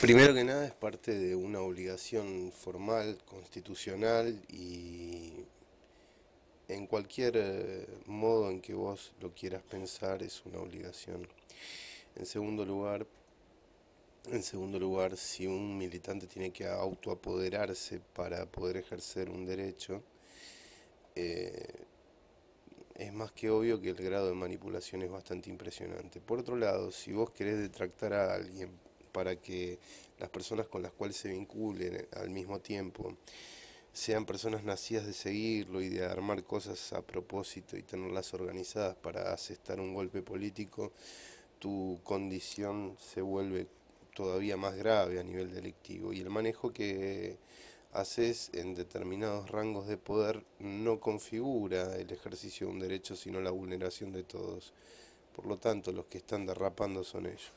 Primero que nada es parte de una obligación formal, constitucional y en cualquier eh, modo en que vos lo quieras pensar es una obligación. En segundo lugar, en segundo lugar, si un militante tiene que autoapoderarse para poder ejercer un derecho, eh, es más que obvio que el grado de manipulación es bastante impresionante. Por otro lado, si vos querés detractar a alguien para que las personas con las cuales se vinculen al mismo tiempo sean personas nacidas de seguirlo y de armar cosas a propósito y tenerlas organizadas para asestar un golpe político, tu condición se vuelve todavía más grave a nivel delictivo y el manejo que haces en determinados rangos de poder no configura el ejercicio de un derecho sino la vulneración de todos. Por lo tanto, los que están derrapando son ellos.